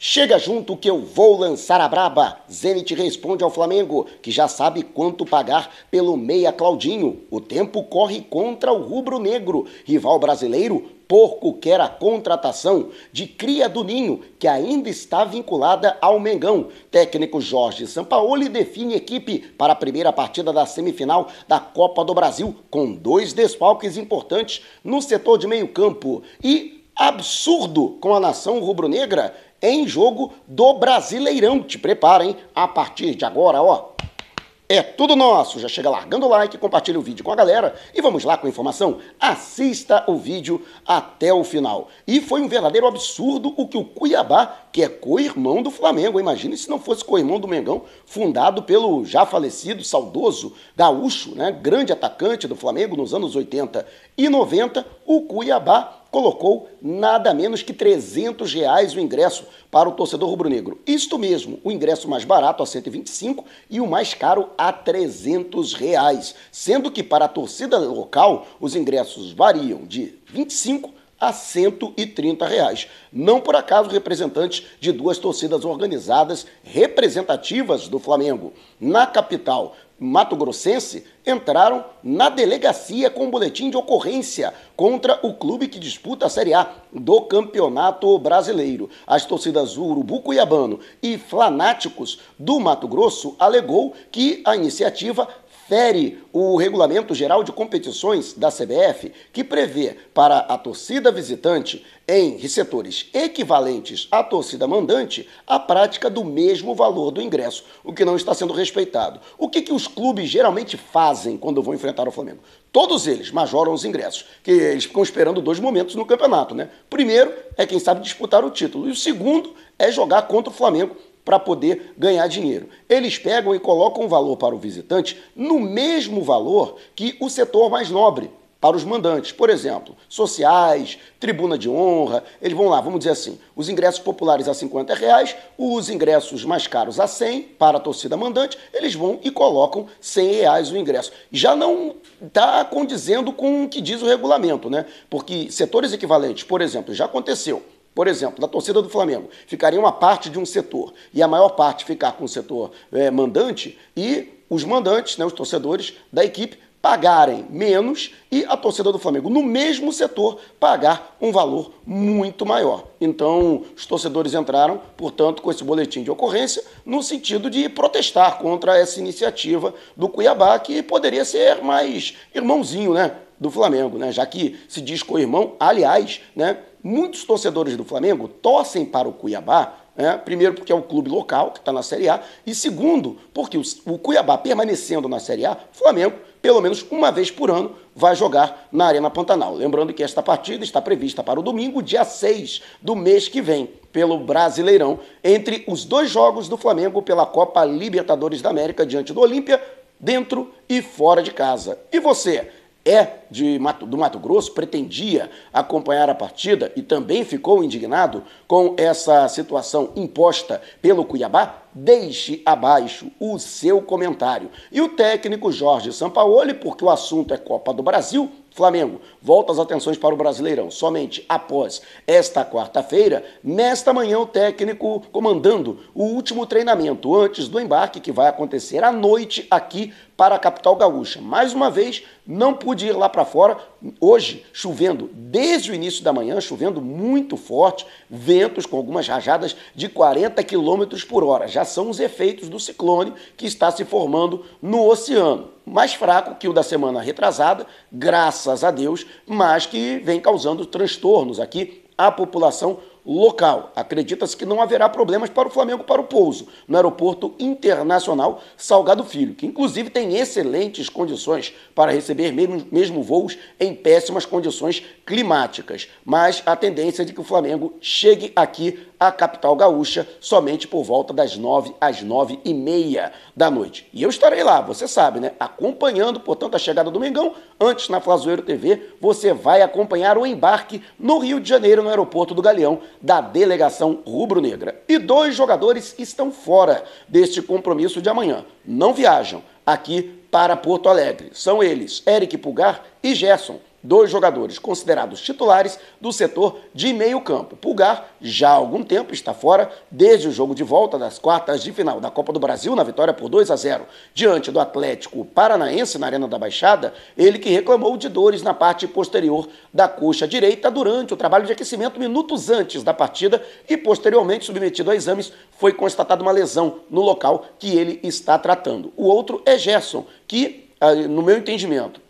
Chega junto que eu vou lançar a braba. Zenit responde ao Flamengo, que já sabe quanto pagar pelo meia Claudinho. O tempo corre contra o rubro-negro. Rival brasileiro, Porco quer a contratação de cria do Ninho, que ainda está vinculada ao Mengão. Técnico Jorge Sampaoli define equipe para a primeira partida da semifinal da Copa do Brasil, com dois desfalques importantes no setor de meio campo. E absurdo com a nação rubro-negra em jogo do Brasileirão. Te prepara, hein? A partir de agora, ó. É tudo nosso! Já chega largando o like, compartilha o vídeo com a galera e vamos lá com a informação. Assista o vídeo até o final. E foi um verdadeiro absurdo o que o Cuiabá, que é co-irmão do Flamengo, imagine se não fosse co-irmão do Mengão, fundado pelo já falecido, saudoso Gaúcho, né? grande atacante do Flamengo nos anos 80 e 90, o Cuiabá colocou nada menos que 300 reais o ingresso para o torcedor rubro-negro. Isto mesmo, o ingresso mais barato a 125 e o mais caro a 300 reais, sendo que para a torcida local os ingressos variam de 25 a 130 reais. Não por acaso representantes de duas torcidas organizadas representativas do Flamengo. Na capital, mato-grossense entraram na delegacia com um boletim de ocorrência contra o clube que disputa a Série A do Campeonato Brasileiro. As torcidas Urubu Cuiabano e Flanáticos do Mato Grosso alegou que a iniciativa fere o Regulamento Geral de Competições da CBF, que prevê para a torcida visitante, em setores equivalentes à torcida mandante, a prática do mesmo valor do ingresso, o que não está sendo respeitado. O que, que os clubes geralmente fazem quando vão enfrentar o Flamengo? Todos eles majoram os ingressos, que eles ficam esperando dois momentos no campeonato, né? Primeiro é quem sabe disputar o título, e o segundo é jogar contra o Flamengo para poder ganhar dinheiro. Eles pegam e colocam o valor para o visitante no mesmo valor que o setor mais nobre para os mandantes, por exemplo, sociais, tribuna de honra, eles vão lá, vamos dizer assim, os ingressos populares a 50 reais, os ingressos mais caros a 100 para a torcida mandante, eles vão e colocam 100 reais o ingresso. Já não está condizendo com o que diz o regulamento, né? Porque setores equivalentes, por exemplo, já aconteceu, por exemplo, da torcida do Flamengo, ficaria uma parte de um setor e a maior parte ficar com o setor é, mandante e os mandantes, né, os torcedores da equipe, pagarem menos e a torcida do Flamengo, no mesmo setor, pagar um valor muito maior. Então, os torcedores entraram, portanto, com esse boletim de ocorrência, no sentido de protestar contra essa iniciativa do Cuiabá, que poderia ser mais irmãozinho, né? do Flamengo, né? já que se diz co-irmão. Aliás, né, muitos torcedores do Flamengo torcem para o Cuiabá, né? primeiro porque é o clube local que está na Série A, e segundo porque o, o Cuiabá permanecendo na Série A, o Flamengo, pelo menos uma vez por ano, vai jogar na Arena Pantanal. Lembrando que esta partida está prevista para o domingo, dia 6 do mês que vem, pelo Brasileirão, entre os dois jogos do Flamengo pela Copa Libertadores da América diante do Olímpia, dentro e fora de casa. E você, é de Mato, do Mato Grosso pretendia acompanhar a partida e também ficou indignado com essa situação imposta pelo Cuiabá, deixe abaixo o seu comentário. E o técnico Jorge Sampaoli, porque o assunto é Copa do Brasil, Flamengo volta as atenções para o Brasileirão somente após esta quarta-feira. Nesta manhã, o técnico comandando o último treinamento antes do embarque que vai acontecer à noite aqui para a capital gaúcha. Mais uma vez, não pude ir lá para para fora. Hoje, chovendo desde o início da manhã, chovendo muito forte, ventos com algumas rajadas de 40 km por hora. Já são os efeitos do ciclone que está se formando no oceano. Mais fraco que o da semana retrasada, graças a Deus, mas que vem causando transtornos aqui à população local. Acredita-se que não haverá problemas para o Flamengo para o pouso no Aeroporto Internacional Salgado Filho, que inclusive tem excelentes condições para receber mesmo, mesmo voos em péssimas condições climáticas. Mas a tendência é de que o Flamengo chegue aqui à capital gaúcha somente por volta das nove às nove e meia da noite. E eu estarei lá, você sabe, né? Acompanhando, portanto, a chegada do Mengão. Antes, na Flazoeiro TV, você vai acompanhar o embarque no Rio de Janeiro, no aeroporto do Galeão, da delegação rubro-negra. E dois jogadores estão fora deste compromisso de amanhã. Não viajam aqui para Porto Alegre. São eles, Eric Pulgar e Gerson dois jogadores considerados titulares do setor de meio-campo. Pulgar já há algum tempo está fora desde o jogo de volta das quartas de final da Copa do Brasil na vitória por 2 a 0 diante do Atlético Paranaense na Arena da Baixada, ele que reclamou de dores na parte posterior da coxa direita durante o trabalho de aquecimento minutos antes da partida e posteriormente submetido a exames foi constatada uma lesão no local que ele está tratando. O outro é Gerson, que ah, no meu entendimento,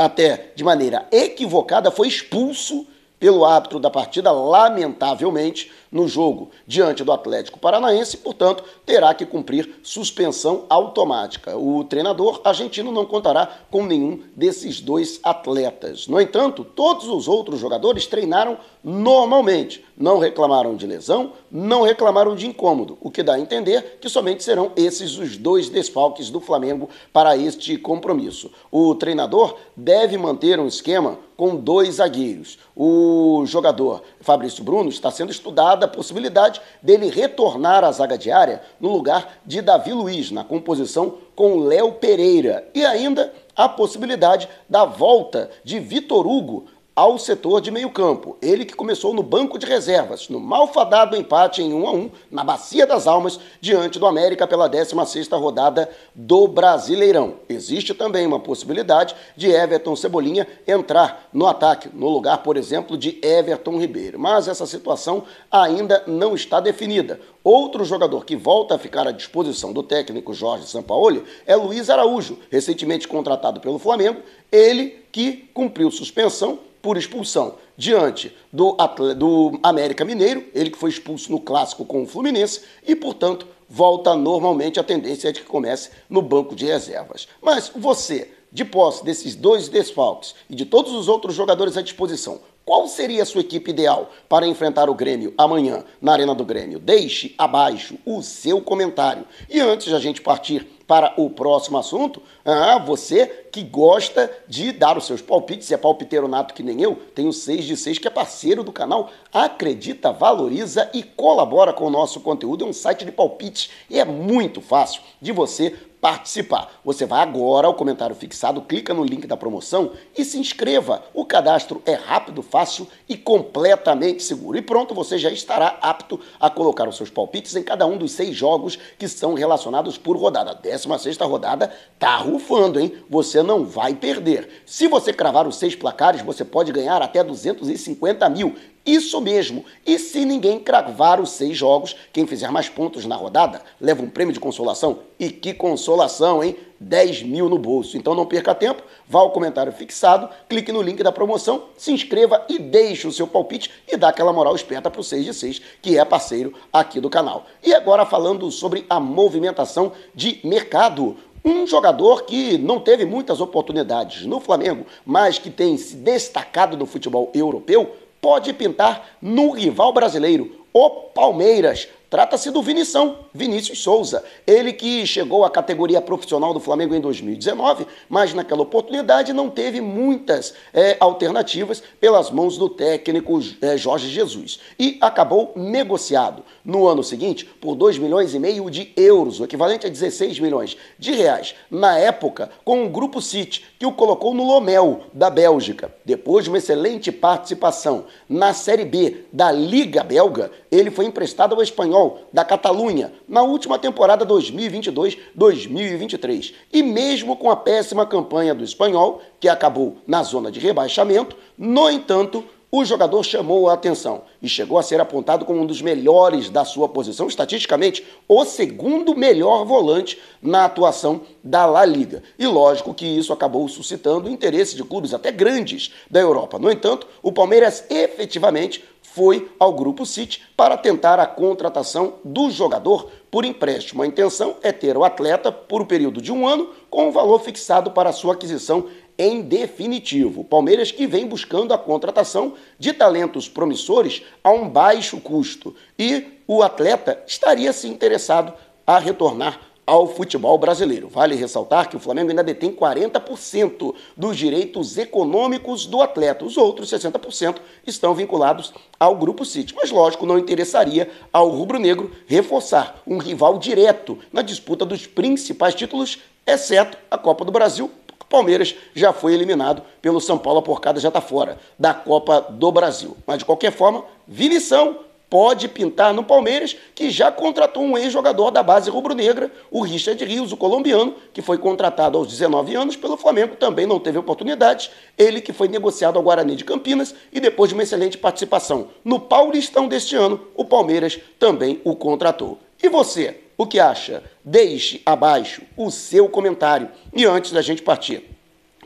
até de maneira equivocada, foi expulso pelo árbitro da partida, lamentavelmente, no jogo diante do Atlético Paranaense, portanto, terá que cumprir suspensão automática. O treinador argentino não contará com nenhum desses dois atletas. No entanto, todos os outros jogadores treinaram normalmente. Não reclamaram de lesão, não reclamaram de incômodo, o que dá a entender que somente serão esses os dois desfalques do Flamengo para este compromisso. O treinador deve manter um esquema com dois zagueiros. O jogador Fabrício Bruno está sendo estudada a possibilidade dele retornar à zaga diária no lugar de Davi Luiz, na composição com Léo Pereira. E ainda a possibilidade da volta de Vitor Hugo ao setor de meio-campo. Ele que começou no banco de reservas, no malfadado empate em 1 a 1 na Bacia das Almas, diante do América pela 16ª rodada do Brasileirão. Existe também uma possibilidade de Everton Cebolinha entrar no ataque, no lugar, por exemplo, de Everton Ribeiro. Mas essa situação ainda não está definida. Outro jogador que volta a ficar à disposição do técnico Jorge Sampaoli é Luiz Araújo, recentemente contratado pelo Flamengo, ele que cumpriu suspensão por expulsão diante do, do América Mineiro, ele que foi expulso no clássico com o Fluminense, e, portanto, volta normalmente a tendência é de que comece no banco de reservas. Mas você, de posse desses dois desfalques e de todos os outros jogadores à disposição, qual seria a sua equipe ideal para enfrentar o Grêmio amanhã na Arena do Grêmio? Deixe abaixo o seu comentário. E antes de a gente partir para o próximo assunto, ah, você que gosta de dar os seus palpites, é palpiteiro nato que nem eu, tem o 6 de 6 que é parceiro do canal, acredita, valoriza e colabora com o nosso conteúdo. É um site de palpites e é muito fácil de você participar. Você vai agora ao comentário fixado, clica no link da promoção e se inscreva. O cadastro é rápido, fácil e completamente seguro. E pronto, você já estará apto a colocar os seus palpites em cada um dos seis jogos que são relacionados por rodada. 16 rodada tá rufando, hein? Você não vai perder. Se você cravar os seis placares, você pode ganhar até 250 mil isso mesmo. E se ninguém cravar os seis jogos, quem fizer mais pontos na rodada leva um prêmio de consolação. E que consolação, hein? 10 mil no bolso. Então não perca tempo, vá ao comentário fixado, clique no link da promoção, se inscreva e deixe o seu palpite e dá aquela moral esperta para o 6 de 6, que é parceiro aqui do canal. E agora falando sobre a movimentação de mercado. Um jogador que não teve muitas oportunidades no Flamengo, mas que tem se destacado no futebol europeu pode pintar no rival brasileiro, o Palmeiras. Trata-se do Vinição, Vinícius Souza. Ele que chegou à categoria profissional do Flamengo em 2019, mas naquela oportunidade não teve muitas é, alternativas pelas mãos do técnico é, Jorge Jesus e acabou negociado no ano seguinte por 2 milhões e meio de euros, o equivalente a 16 milhões de reais, na época com o Grupo City, que o colocou no Lomel, da Bélgica. Depois de uma excelente participação na Série B da Liga Belga, ele foi emprestado ao espanhol espanhol da Catalunha na última temporada 2022-2023. E mesmo com a péssima campanha do espanhol, que acabou na zona de rebaixamento, no entanto, o jogador chamou a atenção e chegou a ser apontado como um dos melhores da sua posição, estatisticamente, o segundo melhor volante na atuação da La Liga. E lógico que isso acabou suscitando interesse de clubes até grandes da Europa. No entanto, o Palmeiras efetivamente foi ao Grupo City para tentar a contratação do jogador por empréstimo. A intenção é ter o atleta por um período de um ano com o um valor fixado para sua aquisição em definitivo. Palmeiras que vem buscando a contratação de talentos promissores a um baixo custo e o atleta estaria se interessado a retornar ao futebol brasileiro. Vale ressaltar que o Flamengo ainda detém 40% dos direitos econômicos do atleta. Os outros 60% estão vinculados ao Grupo City. Mas, lógico, não interessaria ao rubro-negro reforçar um rival direto na disputa dos principais títulos, exceto a Copa do Brasil, Palmeiras já foi eliminado pelo São Paulo, a porcada já está fora da Copa do Brasil. Mas, de qualquer forma, vi lição pode pintar no Palmeiras, que já contratou um ex-jogador da base rubro-negra, o Richard Rios, o colombiano, que foi contratado aos 19 anos pelo Flamengo, também não teve oportunidades. Ele que foi negociado ao Guarani de Campinas e depois de uma excelente participação no Paulistão deste ano, o Palmeiras também o contratou. E você, o que acha? Deixe abaixo o seu comentário. E antes da gente partir,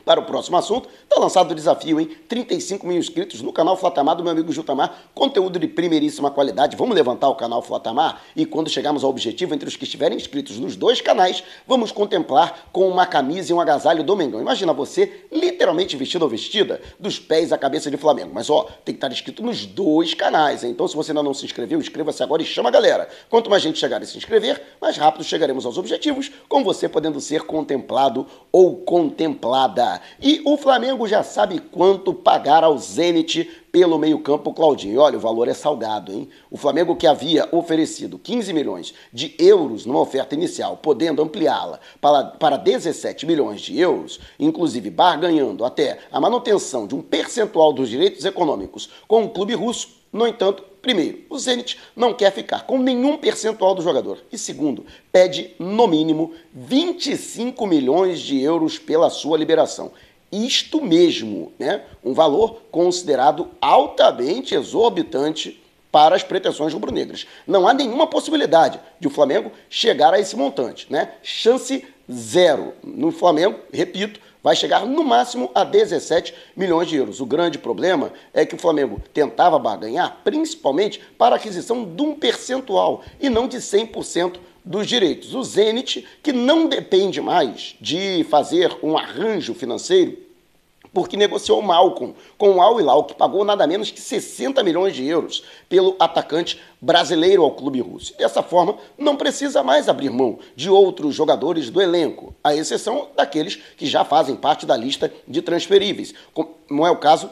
para o próximo assunto. Está lançado o desafio, hein? 35 mil inscritos no canal Flatamar do meu amigo Jutamar. Conteúdo de primeiríssima qualidade. Vamos levantar o canal Flatamar e quando chegarmos ao objetivo, entre os que estiverem inscritos nos dois canais, vamos contemplar com uma camisa e um agasalho do Mengão. Imagina você literalmente vestido ou vestida dos pés à cabeça de Flamengo. Mas ó, tem que estar inscrito nos dois canais, hein? Então se você ainda não se inscreveu, inscreva-se agora e chama a galera. Quanto mais gente chegar e se inscrever, mais rápido chegaremos aos objetivos, com você podendo ser contemplado ou contemplada. E o Flamengo já sabe quanto pagar ao Zenit pelo meio-campo Claudinho. Olha, o valor é salgado, hein? O Flamengo que havia oferecido 15 milhões de euros numa oferta inicial, podendo ampliá-la para, para 17 milhões de euros, inclusive barganhando até a manutenção de um percentual dos direitos econômicos com o clube russo, no entanto, Primeiro, o Zenit não quer ficar com nenhum percentual do jogador. E segundo, pede no mínimo 25 milhões de euros pela sua liberação. Isto mesmo, né? Um valor considerado altamente exorbitante para as pretensões rubro-negras. Não há nenhuma possibilidade de o Flamengo chegar a esse montante, né? Chance zero. No Flamengo, repito, vai chegar no máximo a 17 milhões de euros. O grande problema é que o Flamengo tentava barganhar principalmente para a aquisição de um percentual e não de 100% dos direitos. O Zenit, que não depende mais de fazer um arranjo financeiro porque negociou mal com, com o Al Hilal, que pagou nada menos que 60 milhões de euros pelo atacante brasileiro ao clube russo. dessa forma, não precisa mais abrir mão de outros jogadores do elenco, à exceção daqueles que já fazem parte da lista de transferíveis, como é o caso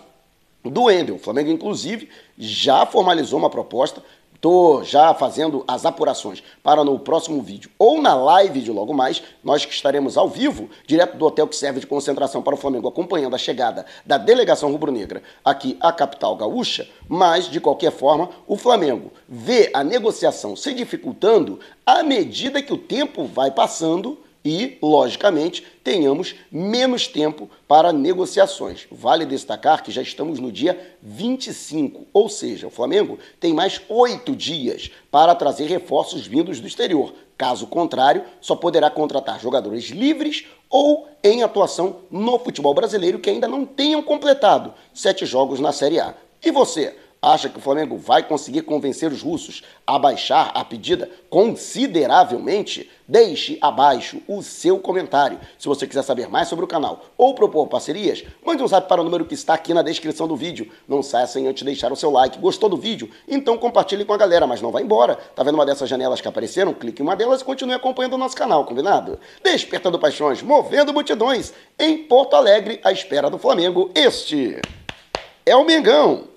do Endel. O Flamengo, inclusive, já formalizou uma proposta Estou já fazendo as apurações para no próximo vídeo ou na live de logo mais, nós que estaremos ao vivo, direto do hotel que serve de concentração para o Flamengo, acompanhando a chegada da delegação rubro-negra aqui à capital gaúcha. Mas, de qualquer forma, o Flamengo vê a negociação se dificultando à medida que o tempo vai passando e, logicamente, tenhamos menos tempo para negociações. Vale destacar que já estamos no dia 25, ou seja, o Flamengo tem mais oito dias para trazer reforços vindos do exterior. Caso contrário, só poderá contratar jogadores livres ou em atuação no futebol brasileiro que ainda não tenham completado sete jogos na Série A. E você? acha que o Flamengo vai conseguir convencer os russos a baixar a pedida consideravelmente? Deixe abaixo o seu comentário. Se você quiser saber mais sobre o canal ou propor parcerias, mande um zap para o número que está aqui na descrição do vídeo. Não saia sem antes deixar o seu like. Gostou do vídeo? Então compartilhe com a galera, mas não vá embora. Tá vendo uma dessas janelas que apareceram? Clique em uma delas e continue acompanhando o nosso canal, combinado? Despertando paixões, movendo multidões, em Porto Alegre, à espera do Flamengo. Este é o Mengão.